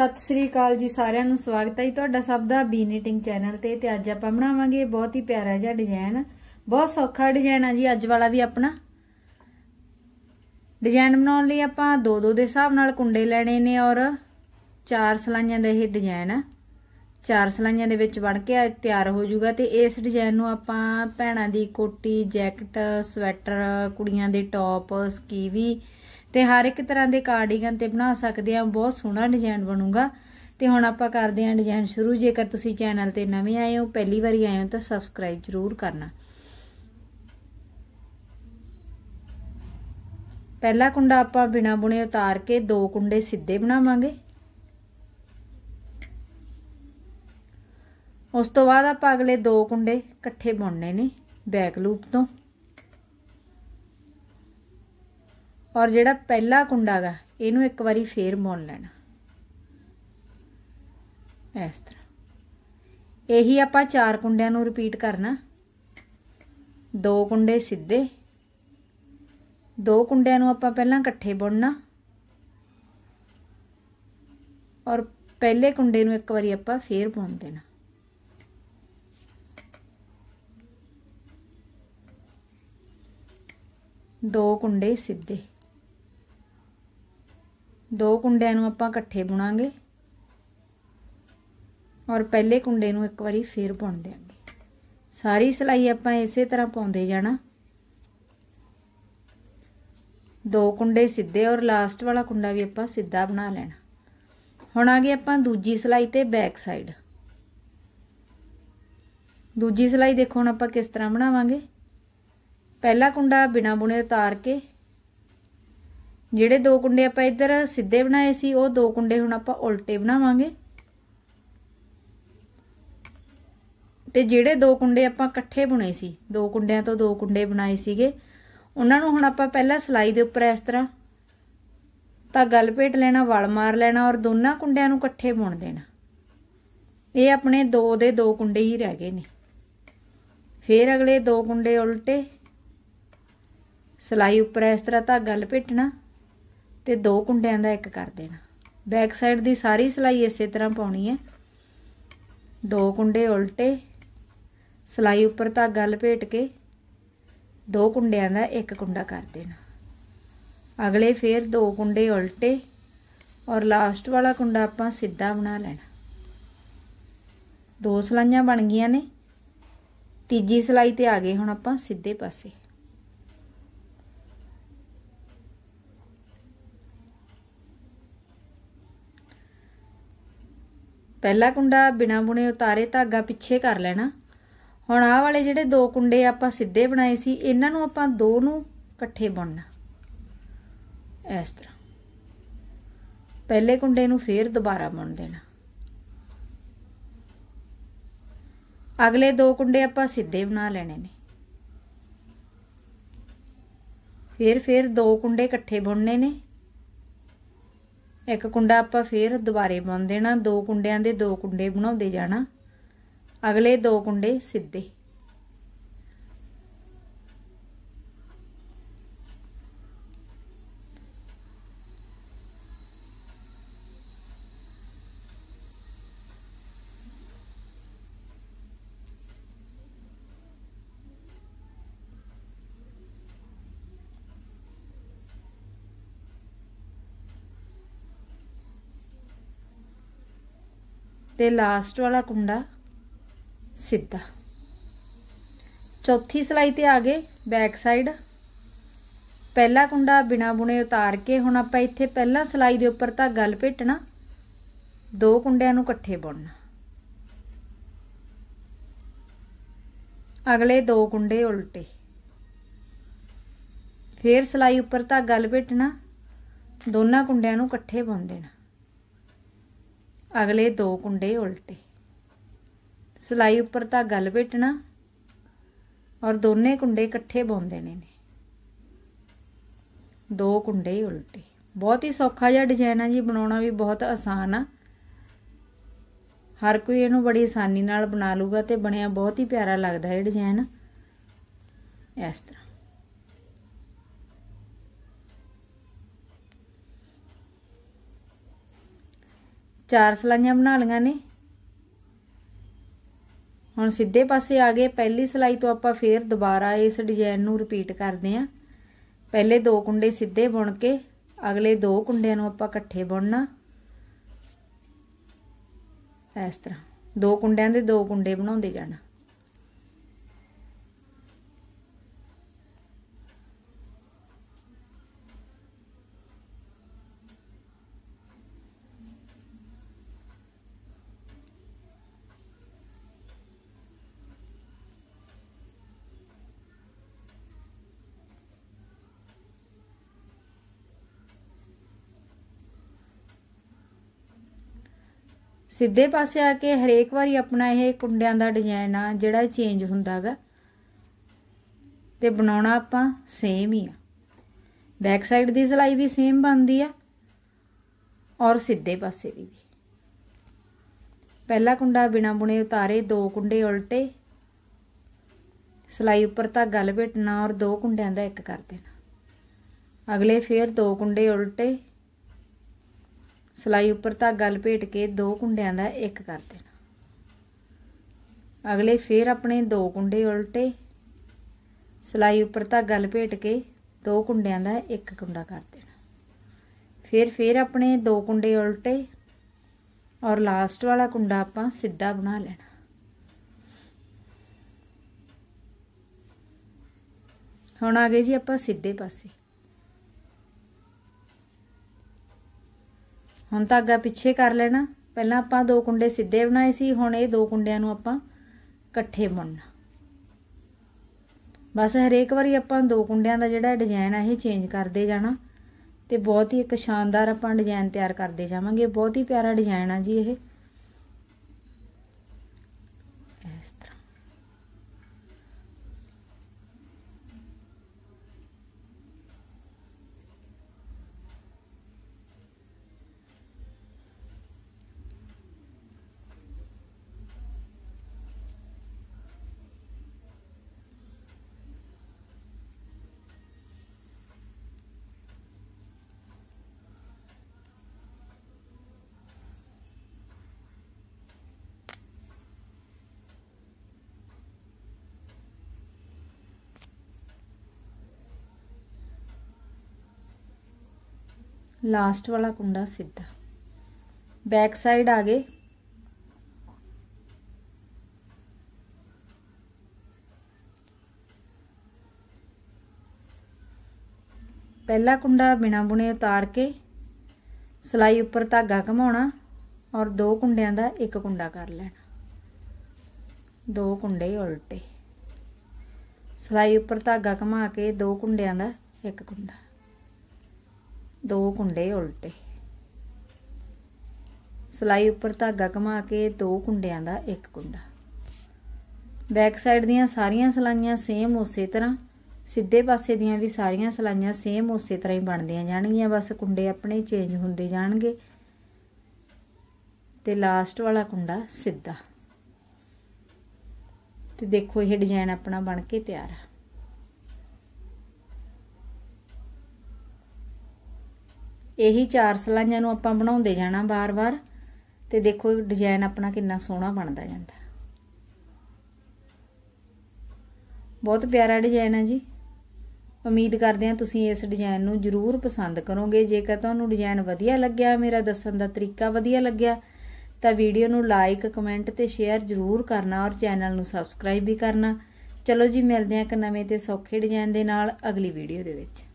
ਸਤਿ ਸ੍ਰੀ ਅਕਾਲ ਜੀ ਸਾਰਿਆਂ ਨੂੰ ਸਵਾਗਤ ਹੈ ਤੁਹਾਡਾ ਸਭ ਦਾ ਬੀ ਨੀਟਿੰਗ ਚੈਨਲ ਤੇ ਤੇ ਅੱਜ ਆਪਾਂ ਬਣਾਵਾਂਗੇ ਬਹੁਤ ਹੀ ਪਿਆਰਾ ਜਿਹਾ ਡਿਜ਼ਾਈਨ ਬਹੁਤ ਸੌਖਾ ਡਿਜ਼ਾਈਨ ਆ ਜੀ ਅੱਜ ਵਾਲਾ ਵੀ ਆਪਣਾ ਡਿਜ਼ਾਈਨ ਬਣਾਉਣ ਲਈ ਆਪਾਂ ਦੋ ਦੋ ਦੇ ਹਿਸਾਬ ਨਾਲ ਕੁੰਡੇ ਲੈਣੇ ਨੇ ਔਰ ਚਾਰ ਸਲਾਈਆਂ ਦਾ ਇਹ ਡਿਜ਼ਾਈਨ ਚਾਰ ਸਲਾਈਆਂ ਦੇ ਵਿੱਚ ਵੜ ਕੇ ਤਿਆਰ ਹੋ ਜਾਊਗਾ ਤੇ ਇਸ ਡਿਜ਼ਾਈਨ ਨੂੰ ਆਪਾਂ ਭੈਣਾਂ ਦੀ ਕੋਟੀ ਜੈਕਟ ਸਵੈਟਰ ਕੁੜੀਆਂ ਦੇ ਟੌਪ ਸਕੀਵੀ ਤੇ ਹਰ ਇੱਕ ਤਰ੍ਹਾਂ ਦੇ ਕਾਰਡੀਗਨ ਤੇ ਬਣਾ ਸਕਦੇ ਆ ਬਹੁਤ ਸੋਹਣਾ ਡਿਜ਼ਾਈਨ ਬਣੂਗਾ ਤੇ ਹੁਣ ਆਪਾਂ ਕਰਦੇ ਆ ਡਿਜ਼ਾਈਨ ਸ਼ੁਰੂ ਜੇਕਰ ਤੁਸੀਂ ਚੈਨਲ ਤੇ ਨਵੇਂ ਆਏ ਹੋ ਪਹਿਲੀ ਵਾਰੀ ਆਏ ਹੋ ਤਾਂ ਸਬਸਕ੍ਰਾਈਬ ਜ਼ਰੂਰ ਕਰਨਾ ਪਹਿਲਾ ਕੁੰਡਾ ਆਪਾਂ ਬਿਨਾ ਬੁਣੇ ਉਤਾਰ ਕੇ ਦੋ ਕੁੰਡੇ ਸਿੱਧੇ ਬਣਾਵਾਂਗੇ ਉਸ ਤੋਂ ਬਾਅਦ ਆਪਾਂ ਅਗਲੇ ਦੋ ਕੁੰਡੇ ਇਕੱਠੇ ਬੁਣਨੇ ਨੇ ਬੈਕ ਲੂਪ ਤੋਂ ਔਰ ਜਿਹੜਾ ਪਹਿਲਾ ਕੁੰਡਾ ਗਾ ਇਹਨੂੰ ਇੱਕ ਵਾਰੀ ਫੇਰ ਮੋਣ ਲੈਣਾ ਇਸ ਤਰ੍ਹਾਂ ਇਹੀ ਆਪਾਂ ਚਾਰ ਕੁੰਡਿਆਂ ਨੂੰ ਰਿਪੀਟ ਕਰਨਾ ਦੋ ਕੁੰਡੇ ਸਿੱਧੇ ਦੋ ਕੁੰਡਿਆਂ ਨੂੰ ਆਪਾਂ ਪਹਿਲਾਂ ਇਕੱਠੇ ਬੁਣਨਾ ਔਰ ਪਹਿਲੇ ਕੁੰਡੇ ਨੂੰ ਇੱਕ ਵਾਰੀ ਆਪਾਂ ਫੇਰ ਬੁਣ ਦੇਣਾ ਦੋ ਕੁੰਡੇ ਸਿੱਧੇ ਦੋ ਕੁੰਡਿਆਂ ਨੂੰ ਆਪਾਂ ਇਕੱਠੇ ਬੁਣਾਂਗੇ ਔਰ ਪਹਿਲੇ ਕੁੰਡੇ ਨੂੰ ਇੱਕ ਵਾਰੀ ਫੇਰ ਬੁਣ ਦੇਾਂਗੇ ਸਾਰੀ ਸਲਾਈ ਆਪਾਂ ਇਸੇ ਤਰ੍ਹਾਂ ਪਾਉਂਦੇ ਜਾਣਾ ਦੋ ਕੁੰਡੇ ਸਿੱਧੇ ਔਰ ਲਾਸਟ ਵਾਲਾ ਕੁੰਡਾ ਵੀ ਆਪਾਂ ਸਿੱਧਾ ਬਣਾ ਲੈਣਾ ਹੁਣ ਆ ਗਏ ਆਪਾਂ ਦੂਜੀ ਸਲਾਈ ਤੇ ਬੈਕ ਸਾਈਡ ਦੂਜੀ ਸਲਾਈ ਦੇਖੋ ਹੁਣ ਆਪਾਂ ਕਿਸ ਤਰ੍ਹਾਂ ਬਣਾਵਾਂਗੇ ਪਹਿਲਾ ਕੁੰਡਾ ਬਿਨਾ ਬੁਣੇ ਉਤਾਰ ਕੇ ਜਿਹੜੇ ਦੋ ਕੁੰਡੇ ਆਪਾਂ ਇੱਧਰ ਸਿੱਧੇ ਬਣਾਏ ਸੀ ਉਹ ਦੋ ਕੁੰਡੇ ਹੁਣ ਆਪਾਂ ਉਲਟੇ ਬਣਾਵਾਂਗੇ ਤੇ ਜਿਹੜੇ ਦੋ ਕੁੰਡੇ ਆਪਾਂ ਇਕੱਠੇ ਬੁਣੇ ਸੀ ਦੋ ਕੁੰਡਿਆਂ ਤੋਂ ਦੋ ਕੁੰਡੇ ਬਣਾਏ ਸੀਗੇ ਉਹਨਾਂ ਨੂੰ ਹੁਣ ਆਪਾਂ ਪਹਿਲਾਂ ਸਲਾਈ ਦੇ ਉੱਪਰ ਇਸ ਤਰ੍ਹਾਂ ਤਾਂ ਗੱਲ ਪੇਟ ਲੈਣਾ ਵਲ ਮਾਰ ਲੈਣਾ ਔਰ ਦੋਨਾਂ ਕੁੰਡਿਆਂ ਨੂੰ ਇਕੱਠੇ ਬੁਣ ਦੇਣਾ ਇਹ ਆਪਣੇ ਦੋ ਦੇ ਦੋ ਕੁੰਡੇ ਹੀ ਰਹਿ ਗਏ ਨੇ ਫੇਰ ਅਗਲੇ ਦੋ ਕੁੰਡੇ ਉਲਟੇ ਸਲਾਈ ਉੱਪਰ ਇਸ ਤਰ੍ਹਾਂ ਧਾਗਾ ਲਪੇਟਣਾ ਤੇ ਦੋ ਕੁੰਡਿਆਂ ਦਾ ਇੱਕ ਕਰ ਦੇਣਾ ਬੈਕ ਸਾਈਡ ਦੀ ਸਾਰੀ ਸਲਾਈ ਇਸੇ ਤਰ੍ਹਾਂ ਪਾਉਣੀ ਹੈ ਦੋ ਕੁੰਡੇ ਉਲਟੇ ਸਲਾਈ ਉੱਪਰ ਧਾਗਾ ਲਪੇਟ ਕੇ ਦੋ ਕੁੰਡਿਆਂ ਦਾ ਇੱਕ ਕੁੰਡਾ ਕਰ ਦੇਣਾ ਅਗਲੇ ਫੇਰ ਦੋ ਕੁੰਡੇ ਉਲਟੇ ਔਰ ਲਾਸਟ ਵਾਲਾ ਕੁੰਡਾ ਆਪਾਂ ਸਿੱਧਾ ਬਣਾ ਲੈਣਾ ਦੋ ਸਲਾਈਆਂ ਬਣ ਗਈਆਂ ਨੇ ਤੀਜੀ ਸਲਾਈ ਤੇ ਆ ਗਏ ਹੁਣ ਆਪਾਂ ਸਿੱਧੇ ਪਾਸੇ ਪਹਿਲਾ ਕੁੰਡਾ ਬਿਨਾ ਬੁਣੇ ਉਤਾਰੇ ਧਾਗਾ ਪਿੱਛੇ ਕਰ ਲੈਣਾ ਹੁਣ ਆਹ ਵਾਲੇ ਜਿਹੜੇ ਦੋ ਕੁੰਡੇ ਆਪਾਂ ਸਿੱਧੇ ਬਣਾਏ ਸੀ ਇਹਨਾਂ ਨੂੰ ਆਪਾਂ ਦੋ ਨੂੰ ਇਕੱਠੇ ਬੁਣਨਾ ਇਸ ਤਰ੍ਹਾਂ ਪਹਿਲੇ ਕੁੰਡੇ ਨੂੰ ਫੇਰ ਦੁਬਾਰਾ ਬੁਣ ਦੇਣਾ ਅਗਲੇ ਦੋ ਕੁੰਡੇ ਆਪਾਂ ਸਿੱਧੇ ਬਣਾ ਲੈਣੇ ਨੇ ਫੇਰ ਫੇਰ ਦੋ ਕੁੰਡੇ ਇਕੱਠੇ ਬੁਣਨੇ ਨੇ ਇੱਕ ਕੁੰਡਾ ਆਪਾਂ ਫੇਰ ਦੁਬਾਰੇ ਬੁਣ ਦੇਣਾ ਦੋ ਕੁੰਡਿਆਂ ਦੇ ਦੋ ਕੁੰਡੇ ਬਣਾਉਂਦੇ ਜਾਣਾ ਅਗਲੇ ਦੋ ਕੁੰਡੇ ਸਿੱਧੇ ਤੇ ਲਾਸਟ ਵਾਲਾ ਕੁੰਡਾ ਸਿੱਧਾ ਚੌਥੀ ਸਲਾਈ ਤੇ ਆ ਗਏ ਬੈਕ ਸਾਈਡ ਪਹਿਲਾ ਕੁੰਡਾ ਬਿਨਾ ਬੁਣੇ ਉਤਾਰ ਕੇ ਹੁਣ ਆਪਾਂ ਇੱਥੇ ਪਹਿਲਾਂ ਸਲਾਈ ਦੇ ਉੱਪਰ ਤਾਂ ਗੱਲ ਲਪੇਟਣਾ ਦੋ ਕੁੰਡਿਆਂ ਨੂੰ ਇਕੱਠੇ ਬੁਣਨਾ ਅਗਲੇ ਦੋ ਕੁੰਡੇ ਉਲਟੇ ਫੇਰ ਸਲਾਈ ਉੱਪਰ ਤਾਂ ਗੱਲ ਲਪੇਟਣਾ ਦੋਨਾਂ ਕੁੰਡਿਆਂ ਨੂੰ ਇਕੱਠੇ ਬੁਣ ਦੇਣਾ ਅਗਲੇ ਦੋ ਕੁੰਡੇ ਉਲਟੇ ਸਲਾਈ ਉੱਪਰ ਤਾਂ ਗੱਲ ਲਪੇਟਣਾ ਔਰ ਦੋਨੇ ਕੁੰਡੇ ਇਕੱਠੇ ਬੁਣ ਦੇਣੇ ਨੇ ਦੋ ਕੁੰਡੇ ਉਲਟੇ ਬਹੁਤ ਹੀ ਸੌਖਾ ਜਿਹਾ ਡਿਜ਼ਾਈਨ ਆ ਜੀ ਬਣਾਉਣਾ ਵੀ ਬਹੁਤ ਆਸਾਨ ਆ ਹਰ ਕੋਈ ਇਹਨੂੰ ਬੜੀ ਆਸਾਨੀ ਨਾਲ ਬਣਾ ਲੂਗਾ ਤੇ ਬਣਿਆ ਬਹੁਤ ਹੀ ਪਿਆਰਾ ਲੱਗਦਾ ਇਹ ਡਿਜ਼ਾਈਨ ਇਸ ਤਰ੍ਹਾਂ ਚਾਰ ਸਲਾਈਆਂ ਬਣਾ ਲਈਆਂ ਨੇ ਹੁਣ ਸਿੱਧੇ ਪਾਸੇ ਆ ਗਏ ਪਹਿਲੀ ਸਲਾਈ ਤੋਂ ਆਪਾਂ ਫੇਰ ਦੁਬਾਰਾ ਇਸ ਡਿਜ਼ਾਈਨ ਨੂੰ ਰਿਪੀਟ ਕਰਦੇ ਆਂ ਪਹਿਲੇ ਦੋ ਕੁੰਡੇ ਸਿੱਧੇ ਬੁਣ ਕੇ ਅਗਲੇ ਦੋ ਕੁੰਡਿਆਂ ਨੂੰ ਆਪਾਂ ਇਕੱਠੇ ਬੁਣਨਾ ਇਸ ਤਰ੍ਹਾਂ ਦੋ ਕੁੰਡਿਆਂ ਦੇ ਦੋ ਕੁੰਡੇ ਬਣਾਉਂਦੇ ਜਾਣਾ ਸਿੱਧੇ ਪਾਸੇ ਆ ਕੇ ਹਰੇਕ ਵਾਰੀ ਆਪਣਾ ਇਹ ਕੁੰਡਿਆਂ ਦਾ ਡਿਜ਼ਾਈਨ ਆ ਜਿਹੜਾ ਚੇਂਜ ਹੁੰਦਾਗਾ ਤੇ ਬਣਾਉਣਾ ਆਪਾਂ ਸੇਮ ਹੀ ਆ ਬੈਕ ਸਾਈਡ ਦੀ ਸਲਾਈ ਵੀ ਸੇਮ ਬਣਦੀ ਆ ਔਰ ਸਿੱਧੇ ਪਾਸੇ ਦੀ ਵੀ ਪਹਿਲਾ ਕੁੰਡਾ ਬਿਨਾ ਬੁਣੇ ਉਤਾਰੇ ਦੋ ਕੁੰਡੇ ਉਲਟੇ ਸਲਾਈ ਉੱਪਰ ਗੱਲ ਬਿਟਣਾ ਔਰ ਦੋ ਕੁੰਡਿਆਂ ਦਾ ਇੱਕ ਕਰ ਦੇਣਾ ਅਗਲੇ ਫੇਰ ਦੋ ਕੁੰਡੇ ਉਲਟੇ ਸਲਾਈ ਉੱਪਰ ਧਾਗਾ ਲਪੇਟ ਕੇ ਦੋ ਕੁੰਡਿਆਂ ਦਾ ਇੱਕ ਕਰ ਦੇਣਾ ਅਗਲੇ ਫੇਰ ਆਪਣੇ ਦੋ ਕੁੰਡੇ ਉਲਟੇ ਸਲਾਈ ਉੱਪਰ ਧਾਗਾ ਲਪੇਟ ਕੇ ਦੋ ਕੁੰਡਿਆਂ ਦਾ ਇੱਕ ਕੁੰਡਾ ਕਰ ਦੇਣਾ ਫੇਰ ਫੇਰ ਆਪਣੇ ਦੋ ਕੁੰਡੇ ਉਲਟੇ ਔਰ ਲਾਸਟ ਵਾਲਾ ਕੁੰਡਾ ਆਪਾਂ ਸਿੱਧਾ ਬਣਾ ਲੈਣਾ ਹੁਣ ਆ ਗਏ ਜੀ ਆਪਾਂ ਸਿੱਧੇ ਪਾਸੇ ਹੁਣ ਧਾਗਾ ਪਿੱਛੇ ਕਰ ਲੈਣਾ ਪਹਿਲਾਂ ਆਪਾਂ ਦੋ ਕੁੰਡੇ ਸਿੱਧੇ ਬਣਾਏ ਸੀ ਹੁਣ ਇਹ ਦੋ ਕੁੰਡਿਆਂ ਨੂੰ ਆਪਾਂ ਇਕੱਠੇ ਬੁਣਨਾ ਬਸ ਹਰੇਕ ਵਾਰੀ ਆਪਾਂ ਦੋ ਕੁੰਡਿਆਂ ਦਾ ਜਿਹੜਾ ਡਿਜ਼ਾਈਨ ਆ ਇਹ ਚੇਂਜ ਕਰਦੇ ਜਾਣਾ ਤੇ ਬਹੁਤ ਹੀ ਇੱਕ ਸ਼ਾਨਦਾਰ ਆਪਾਂ ਡਿਜ਼ਾਈਨ ਤਿਆਰ ਕਰਦੇ ਜਾਵਾਂਗੇ ਬਹੁਤ ਹੀ ਪਿਆਰਾ ਡਿਜ਼ਾਈਨ ਆ ਜੀ ਇਹ ਲਾਸਟ ਵਾਲਾ ਕੁੰਡਾ ਸਿੱਧਾ ਬੈਕ ਸਾਈਡ ਆ ਗਏ ਪਹਿਲਾ ਕੁੰਡਾ ਬਿਨਾ ਬੁਣੇ ਉਤਾਰ ਕੇ ਸਲਾਈ ਉੱਪਰ ਧਾਗਾ ਘਮਾਉਣਾ ਔਰ ਦੋ ਕੁੰਡਿਆਂ ਦਾ ਇੱਕ ਕੁੰਡਾ ਕਰ ਲੈਣਾ ਦੋ ਕੁੰਡੇ ਉਲਟੇ ਸਲਾਈ ਉੱਪਰ ਧਾਗਾ ਘਮਾ ਕੇ ਦੋ ਕੁੰਡਿਆਂ ਦਾ ਇੱਕ ਕੁੰਡਾ ਦੋ ਕੁੰਡੇ ਉਲਟੇ ਸਲਾਈ ਉੱਪਰ ਧਾਗਾ ਘਮਾ ਕੇ ਦੋ ਕੁੰਡਿਆਂ ਦਾ ਇੱਕ ਕੁੰਡਾ ਬੈਕ ਸਾਈਡ ਦੀਆਂ ਸਾਰੀਆਂ ਸਲਾਈਆਂ ਸੇਮ ਉਸੇ ਤਰ੍ਹਾਂ ਸਿੱਧੇ ਪਾਸੇ ਦੀਆਂ ਵੀ ਸਾਰੀਆਂ ਸਲਾਈਆਂ ਸੇਮ ਉਸੇ ਤਰ੍ਹਾਂ ਹੀ ਬਣਦੀਆਂ ਜਾਣਗੀਆਂ ਬਸ ਕੁੰਡੇ ਆਪਣੇ ਚੇਂਜ ਹੁੰਦੇ ਜਾਣਗੇ ਤੇ ਲਾਸਟ ਵਾਲਾ ਕੁੰਡਾ ਸਿੱਧਾ ਤੇ ਦੇਖੋ ਇਹ ਡਿਜ਼ਾਈਨ ਆਪਣਾ ਬਣ ਕੇ ਤਿਆਰ ਆ ਇਹੀ ਚਾਰ ਸਲਾਈਆਂ ਨੂੰ ਆਪਾਂ ਬਣਾਉਂਦੇ ਜਾਣਾ ਬਾਰ-ਬਾਰ ਤੇ ਦੇਖੋ ਡਿਜ਼ਾਈਨ ਆਪਣਾ ਕਿੰਨਾ ਸੋਹਣਾ ਬਣਦਾ ਜਾਂਦਾ ਬਹੁਤ ਪਿਆਰਾ ਡਿਜ਼ਾਈਨ ਹੈ ਜੀ ਉਮੀਦ ਕਰਦੇ ਹਾਂ ਤੁਸੀਂ ਇਸ ਡਿਜ਼ਾਈਨ ਨੂੰ ਜ਼ਰੂਰ ਪਸੰਦ ਕਰੋਗੇ ਜੇਕਰ ਤੁਹਾਨੂੰ ਡਿਜ਼ਾਈਨ ਵਧੀਆ ਲੱਗਿਆ ਮੇਰਾ ਦੱਸਣ ਦਾ ਤਰੀਕਾ ਵਧੀਆ ਲੱਗਿਆ ਤਾਂ ਵੀਡੀਓ ਨੂੰ ਲਾਈਕ ਕਮੈਂਟ ਤੇ ਸ਼ੇਅਰ ਜ਼ਰੂਰ ਕਰਨਾ ਔਰ ਚੈਨਲ ਨੂੰ ਸਬਸਕ੍ਰਾਈਬ ਵੀ ਕਰਨਾ ਚਲੋ ਜੀ ਮਿਲਦੇ ਹਾਂ ਇੱਕ ਨਵੇਂ ਤੇ ਸੌਖੇ ਡਿਜ਼ਾਈਨ ਦੇ ਨਾਲ ਅਗਲੀ ਵੀਡੀਓ ਦੇ ਵਿੱਚ